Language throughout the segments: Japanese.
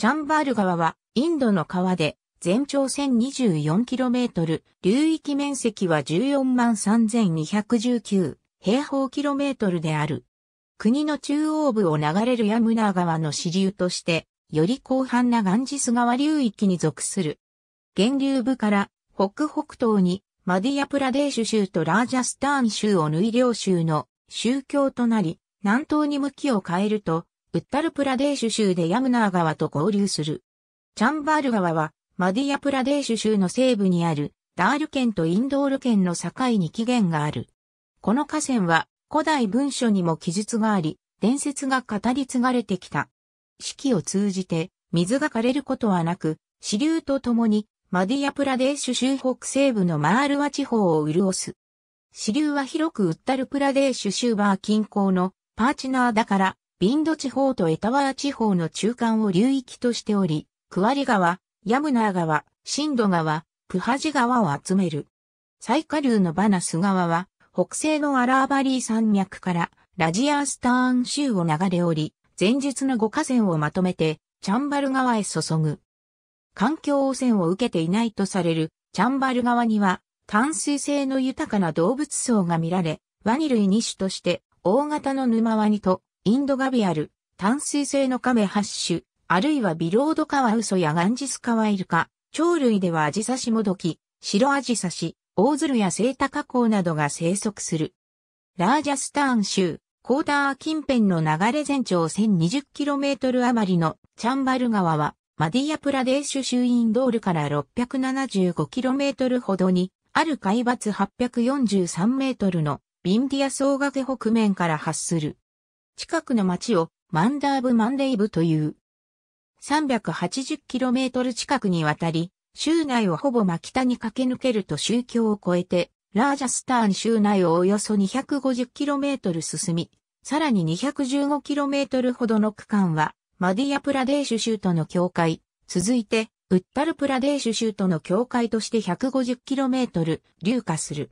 チャンバール川はインドの川で全長 1024km、流域面積は14万3219平方キロメートルである。国の中央部を流れるヤムナ川の支流として、より広範なガンジス川流域に属する。源流部から北北東にマディアプラデーシュ州とラージャスターン州をい領州の宗教となり、南東に向きを変えるとウッタルプラデーシュ州でヤムナー川と合流する。チャンバール川は、マディアプラデーシュ州の西部にある、ダール県とインドール県の境に起源がある。この河川は、古代文書にも記述があり、伝説が語り継がれてきた。四季を通じて、水が枯れることはなく、支流とともに、マディアプラデーシュ州北西部のマールワ地方を潤す。支流は広くウッタルプラデーシュ州バー近郊のパーチナーだからビンド地方とエタワー地方の中間を流域としており、クワリ川、ヤムナー川、シンド川、プハジ川を集める。最下流のバナス川は、北西のアラーバリー山脈からラジアースターン州を流れ降り、前日の5河川をまとめて、チャンバル川へ注ぐ。環境汚染を受けていないとされるチャンバル川には、淡水性の豊かな動物層が見られ、ワニ類2種として、大型の沼ワニとインドガビアル、淡水性のカメハッシュ、あるいはビロードカワウソやガンジスカワイルカ、鳥類ではアジサシモドキ、シロアジサシ、オオズルやセイタカコウなどが生息する。ラージャスターン州、コーダー近辺の流れ全長 1020km 余りのチャンバル川は、マディアプラデーシュ州インドールから 675km ほどに、ある海抜 843m のビンディア総岳北面から発する。近くの町をマンダーブ・マンデイブという。380km 近くにわたり、州内をほぼ真北に駆け抜けると宗教を越えて、ラージャスターン州内をおよそ 250km 進み、さらに 215km ほどの区間は、マディア・プラデーシュ州との境界、続いて、ウッタルプラデーシュ州との境界として 150km 流下する。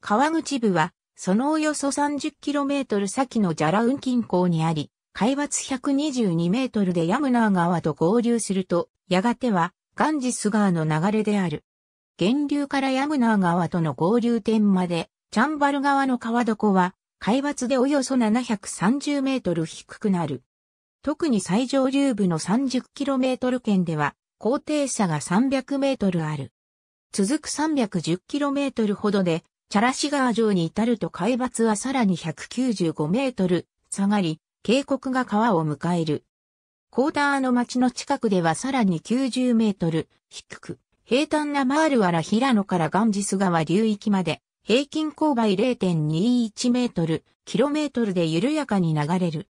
川口部はそのおよそ 30km 先のジャラウン近郊にあり、海抜 122m でヤムナー川と合流すると、やがてはガンジス川の流れである。源流からヤムナー川との合流点まで、チャンバル川の川床は、海抜でおよそ730メートル低くなる。特に最上流部の 30km 圏では、高低差が300メートルある。続く 310km ほどで、チャラシ川上に至ると海抜はさらに195メートル下がり、渓谷が川を迎える。コーターの町の近くではさらに90メートル低く、平坦なマールワラ平野からガンジス川流域まで、平均勾配0.21メートル、キロメートルで緩やかに流れる。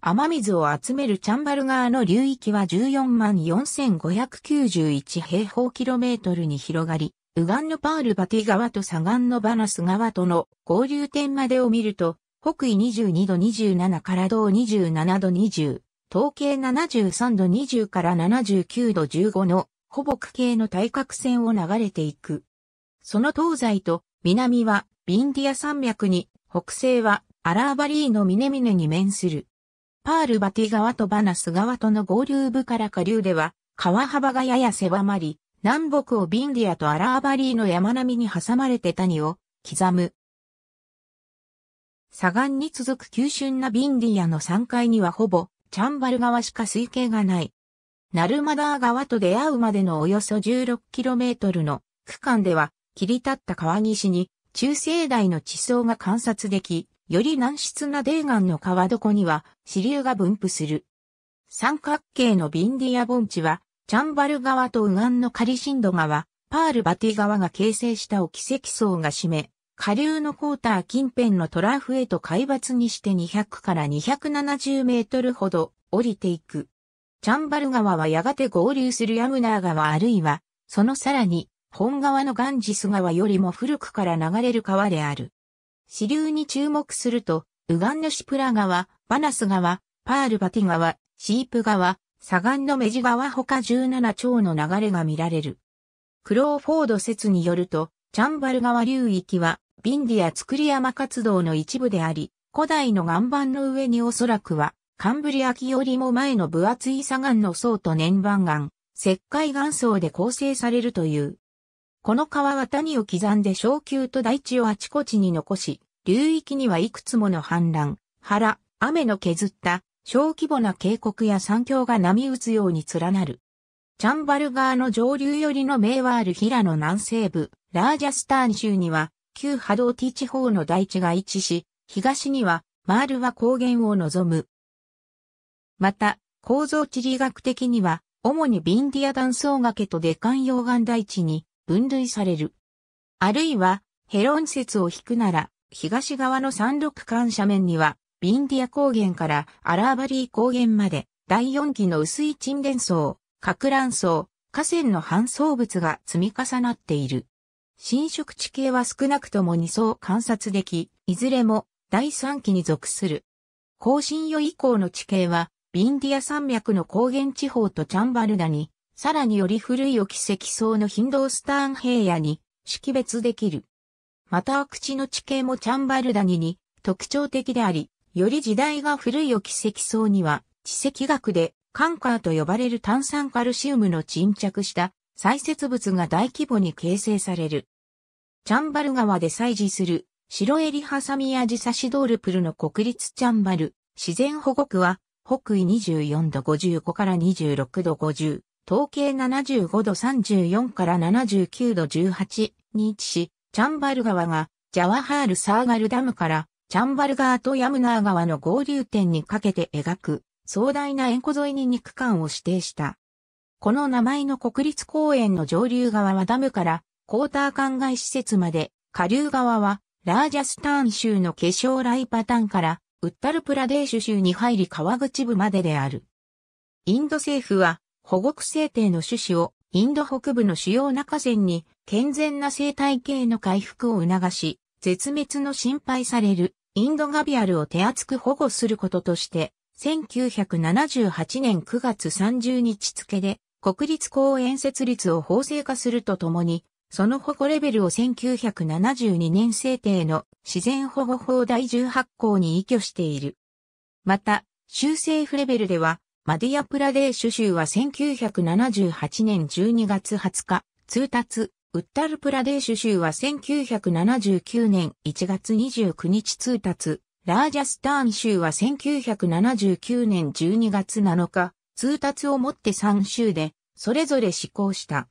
雨水を集めるチャンバル川の流域は14万4591平方キロメートルに広がり、右岸のパールバティ川と左岸のバナス川との合流点までを見ると、北緯22度27から同27度20、東経73度20から79度15の、ほぼ区形の対角線を流れていく。その東西と南はビンディア山脈に、北西はアラーバリーの峰々に面する。パールバティ川とバナス川との合流部から下流では、川幅がやや狭まり、南北をビンディアとアラーバリーの山並みに挟まれて谷を刻む。左岸に続く急峻なビンディアの山階にはほぼチャンバル川しか水系がない。ナルマダー川と出会うまでのおよそ 16km の区間では切り立った川岸に中生代の地層が観察でき、より難質な泥岩の川床には支流が分布する。三角形のビンディア盆地はチャンバル川と右岸のカリシンド川、パールバティ川が形成した沖積層が占め、下流のコーター近辺のトラフへと海抜にして200から270メートルほど降りていく。チャンバル川はやがて合流するヤムナー川あるいは、そのさらに、本川のガンジス川よりも古くから流れる川である。支流に注目すると、ウガンのシプラ川、バナス川、パールバティ川、シープ川、左岸の目地川他17町の流れが見られる。クローフォード説によると、チャンバル川流域は、ビンディア作り山活動の一部であり、古代の岩盤の上におそらくは、カンブリア紀よりも前の分厚い砂岩の層と年番岩、石灰岩層で構成されるという。この川は谷を刻んで昇丘と大地をあちこちに残し、流域にはいくつもの氾濫、原、雨の削った小規模な渓谷や山峡が波打つように連なる。チャンバル川の上流寄りの名はある平野南西部、ラージャスターン州には、旧波動ティ地方の大地が位置し、東には、マールは高原を望む。また、構造地理学的には、主にビンディア断層崖とデカン溶岩大地に分類される。あるいは、ヘロン説を引くなら、東側の山麓間斜面には、ビンディア高原からアラーバリー高原まで、第4期の薄い沈殿層、核乱層、河川の搬送物が積み重なっている。侵食地形は少なくとも2層観察でき、いずれも第3期に属する。更新予以降の地形は、ビンディア山脈の高原地方とチャンバルダに、さらにより古い沖積層のヒンドースターン平野に識別できる。また、口の地形もチャンバルダニに特徴的であり、より時代が古いを奇跡層には、地石学でカンカーと呼ばれる炭酸カルシウムの沈着した砕屑物が大規模に形成される。チャンバル川で採示する白襟ハサミアジサシドールプルの国立チャンバル自然保護区は北緯24度55から26度50、統計75度34から79度18に位置し、チャンバル川がジャワハールサーガルダムからチャンバル川とヤムナー川の合流点にかけて描く壮大な円湖沿いに2区間を指定した。この名前の国立公園の上流側はダムからコーター灌漑施設まで、下流側はラージャスターン州の化粧ライパターンからウッタルプラデーシュ州に入り川口部までである。インド政府は保護区制定の趣旨をインド北部の主要な河川に健全な生態系の回復を促し、絶滅の心配されるインドガビアルを手厚く保護することとして、1978年9月30日付で、国立公園設立を法制化するとともに、その保護レベルを1972年制定の自然保護法第18項に依拠している。また、州政府レベルでは、マディアプラデーシュ州は1978年12月20日、通達、ウッタルプラデーシュ州は1979年1月29日通達、ラージャスターン州は1979年12月7日、通達をもって3州で、それぞれ施行した。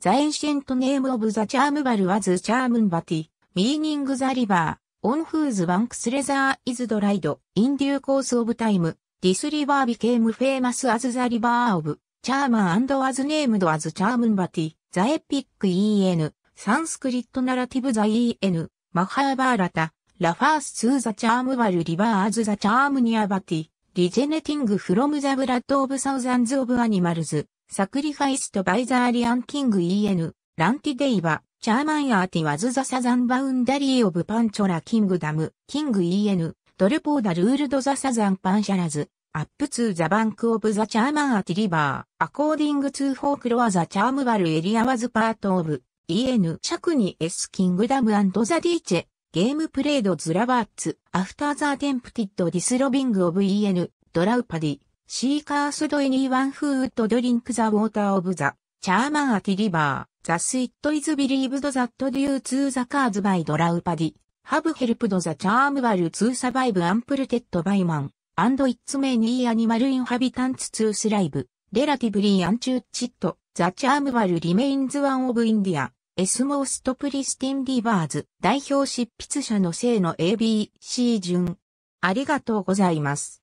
ザエンシェントネームオブザチャームバルはズチャームンバティ、ミーニングザリバー、オンフーズバンクスレザーイズドライド、インデューコースオブタイム、ディスリバービケームフェーマスアズザリバーオブ、チャーマーアズネームドアズチャームンバティ。ザエピック EN、サンスクリットナラティブザ EN、マハーバーラタ、ラファースツーザチャームバルリバーズザチャームニアバティ、リジェネティングフロムザブラッドオブサウザンズオブアニマルズ、サクリファイストバイザーリアンキング EN、ランティデイバ、チャーマンアーティワズザサザンバウンダリーオブパンチョラキングダム、キング EN、ドルポーダルールドザサザンパンシャラズ、アップツーザバンクオブザチャーマンアティリバー、アコーディングツーフォークロアザチャームバルエリアワズパートオブ、イエヌ、ャクニエスキングダムアンドザディーチェ、ゲームプレイドズラバーツ、アフターザーテンプティッドディスロビングオブイエ n ドラウパディ、シーカースドエニーワンフーウッドドリンクザウォーターオブザ、チャーマンアティリバー、ザスイットイズビリーブドザットデューツーザカーズバイドラウパディ、ハブヘルプドザチャームバルツーサバイブアンプルテッドバイマン。and its many animal inhabitants to thrive, relatively untouched, the charmval remains one of India, S most pristine rivers 代表執筆者の生の ABC 順。ありがとうございます。